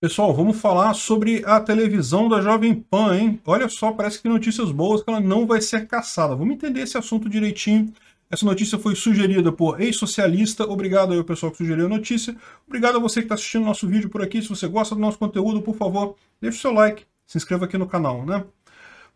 Pessoal, vamos falar sobre a televisão da Jovem Pan, hein? Olha só, parece que tem notícias boas que ela não vai ser caçada. Vamos entender esse assunto direitinho. Essa notícia foi sugerida por ex-socialista. Obrigado aí ao pessoal que sugeriu a notícia. Obrigado a você que está assistindo nosso vídeo por aqui. Se você gosta do nosso conteúdo, por favor, deixe o seu like, se inscreva aqui no canal, né?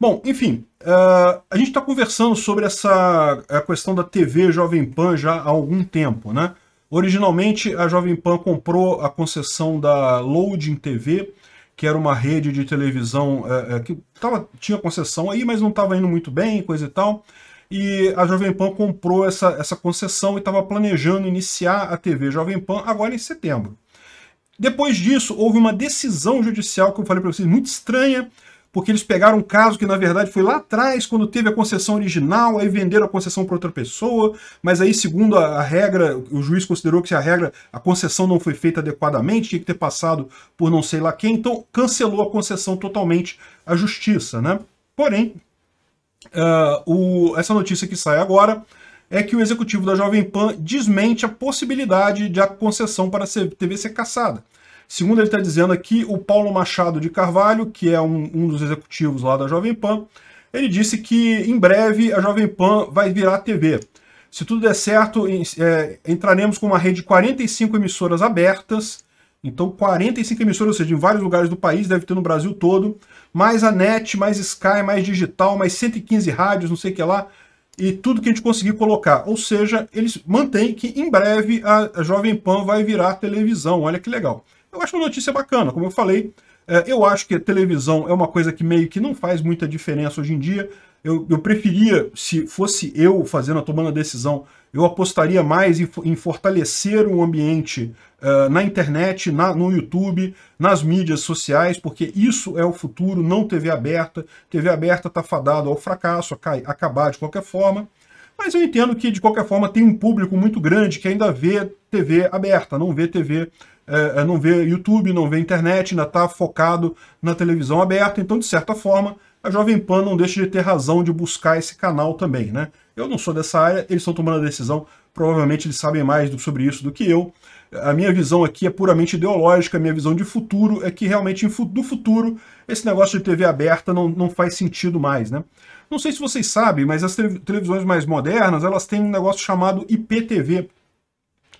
Bom, enfim, uh, a gente está conversando sobre essa a eh, questão da TV Jovem Pan já há algum tempo, né? Originalmente, a Jovem Pan comprou a concessão da Loading TV, que era uma rede de televisão é, é, que tava, tinha concessão aí, mas não estava indo muito bem, coisa e tal. E a Jovem Pan comprou essa, essa concessão e estava planejando iniciar a TV Jovem Pan agora em setembro. Depois disso, houve uma decisão judicial que eu falei para vocês, muito estranha, porque eles pegaram um caso que, na verdade, foi lá atrás, quando teve a concessão original, aí venderam a concessão para outra pessoa, mas aí, segundo a, a, regra, o juiz considerou que se a regra, a concessão não foi feita adequadamente, tinha que ter passado por não sei lá quem, então cancelou a concessão totalmente à justiça, né? Porém, uh, o, essa notícia que sai agora é que o executivo da Jovem Pan desmente a possibilidade de a concessão para a TV ser cassada. Segundo, ele está dizendo aqui, o Paulo Machado de Carvalho, que é um, um dos executivos lá da Jovem Pan, ele disse que em breve a Jovem Pan vai virar TV. Se tudo der certo, é, entraremos com uma rede de 45 emissoras abertas. Então, 45 emissoras, ou seja, em vários lugares do país, deve ter no Brasil todo. Mais a net, mais Sky, mais digital, mais 115 rádios, não sei o que lá. E tudo que a gente conseguir colocar. Ou seja, eles mantêm que em breve a Jovem Pan vai virar televisão. Olha que legal. Eu acho uma notícia bacana, como eu falei. É, eu acho que a televisão é uma coisa que meio que não faz muita diferença hoje em dia. Eu, eu preferia, se fosse eu fazendo, tomando a decisão, eu apostaria mais em, em fortalecer o ambiente uh, na internet, na, no YouTube, nas mídias sociais, porque isso é o futuro, não TV aberta. TV aberta está fadado ao fracasso, a cai, acabar de qualquer forma. Mas eu entendo que, de qualquer forma, tem um público muito grande que ainda vê TV aberta, não vê TV é, é, não vê YouTube, não vê internet, ainda está focado na televisão aberta. Então, de certa forma, a Jovem Pan não deixa de ter razão de buscar esse canal também, né? Eu não sou dessa área, eles estão tomando a decisão, provavelmente eles sabem mais sobre isso do que eu. A minha visão aqui é puramente ideológica, a minha visão de futuro é que realmente do futuro esse negócio de TV aberta não, não faz sentido mais, né? Não sei se vocês sabem, mas as televisões mais modernas, elas têm um negócio chamado IPTV,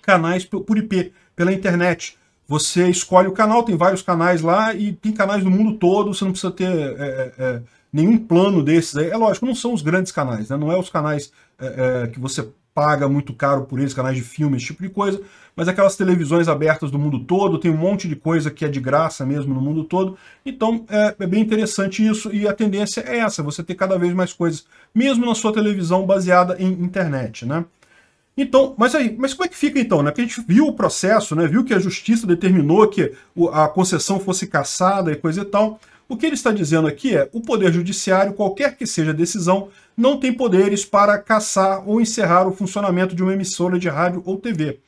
canais por IP, pela internet. Você escolhe o canal, tem vários canais lá e tem canais do mundo todo, você não precisa ter é, é, é nenhum plano desses. Aí. É lógico, não são os grandes canais, né? não é os canais é, é, que você paga muito caro por eles, canais de filme, esse tipo de coisa, mas aquelas televisões abertas do mundo todo, tem um monte de coisa que é de graça mesmo no mundo todo, então é, é, bem interessante isso, e a tendência é essa, você ter cada vez mais coisas, mesmo na sua televisão baseada em internet, né? Então, mas aí, mas como é que fica então, né? Porque a gente viu o processo, né? Viu que a justiça determinou que a concessão fosse cassada e coisa e tal. O que ele está dizendo aqui é: o poder judiciário, qualquer que seja a decisão, não tem poderes para cassar ou encerrar o funcionamento de uma emissora de rádio ou TV.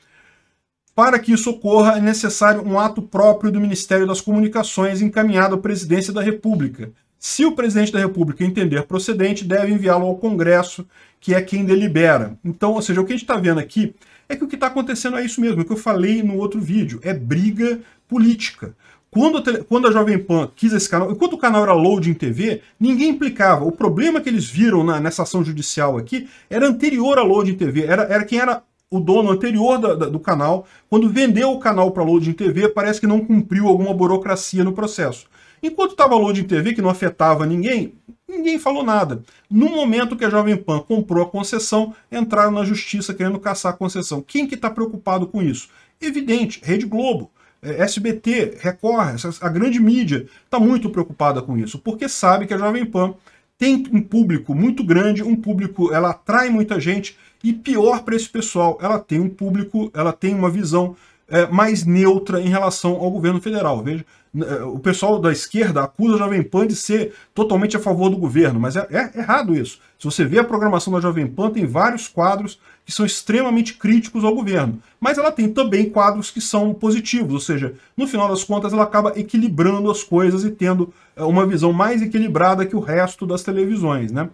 Para que isso ocorra, é necessário um ato próprio do Ministério das Comunicações encaminhado à Presidência da República, se o presidente da República entender procedente, deve enviá-lo ao Congresso, que é quem delibera. Então, ou seja, o que a gente está vendo aqui é que o que está acontecendo é isso mesmo, é o que eu falei no outro vídeo, é briga política. Quando a, tele, quando a Jovem Pan quis esse canal, enquanto o canal era Loading TV, ninguém implicava. O problema que eles viram na, nessa ação judicial aqui era anterior à Loading TV, era, era quem era o dono anterior da, da, do canal, quando vendeu o canal para Loading TV, parece que não cumpriu alguma burocracia no processo. Enquanto estava load em TV, que não afetava ninguém, ninguém falou nada. No momento que a Jovem Pan comprou a concessão, entraram na justiça querendo caçar a concessão. Quem que está preocupado com isso? Evidente, Rede Globo. É, SBT, Record, a grande mídia está muito preocupada com isso, porque sabe que a Jovem Pan tem um público muito grande, um público, ela atrai muita gente e pior para esse pessoal, ela tem um público, ela tem uma visão é, mais neutra em relação ao governo federal. Veja, é, o pessoal da esquerda acusa a Jovem Pan de ser totalmente a favor do governo, mas é, é, errado isso. Se você vê a programação da Jovem Pan, tem vários quadros que são extremamente críticos ao governo, mas ela tem também quadros que são positivos, ou seja, no final das contas ela acaba equilibrando as coisas e tendo é, uma visão mais equilibrada que o resto das televisões, né?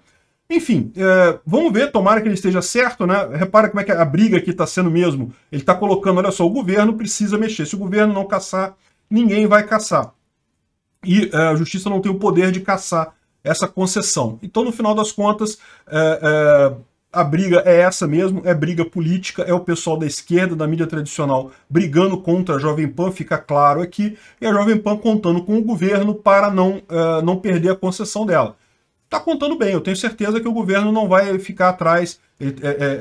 Enfim, é, vamos ver, tomara que ele esteja certo, né? Repara como é que a briga aqui está sendo mesmo. Ele está colocando, olha só, o governo precisa mexer. Se o governo não caçar, ninguém vai caçar. E é, a justiça não tem o poder de caçar essa concessão. Então, no final das contas, é, é, a briga é essa mesmo, é briga política, é o pessoal da esquerda, da mídia tradicional, brigando contra a Jovem Pan, fica claro aqui, e a Jovem Pan contando com o governo para não, é, não perder a concessão dela está contando bem. Eu tenho certeza que o governo não vai ficar atrás. É,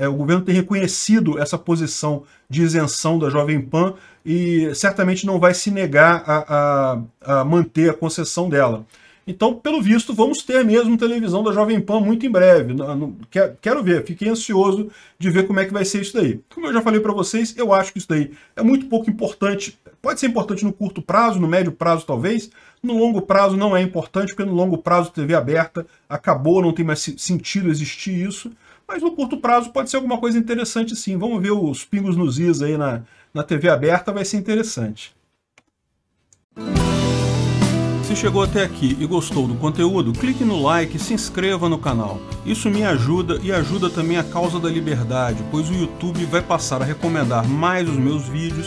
é, é, o governo tem reconhecido essa posição de isenção da Jovem Pan e certamente não vai se negar a, a, a manter a concessão dela. Então, pelo visto, vamos ter mesmo televisão da Jovem Pan muito em breve. Quero ver, fiquei ansioso de ver como é que vai ser isso daí. Como eu já falei para vocês, eu acho que isso daí é muito pouco importante. Pode ser importante no curto prazo, no médio prazo talvez, no longo prazo não é importante, porque no longo prazo TV aberta acabou, não tem mais sentido existir isso. Mas no curto prazo pode ser alguma coisa interessante sim. Vamos ver os pingos nos is aí na, na TV aberta, vai ser interessante. Se chegou até aqui e gostou do conteúdo, clique no like e se inscreva no canal. Isso me ajuda e ajuda também a causa da liberdade, pois o YouTube vai passar a recomendar mais os meus vídeos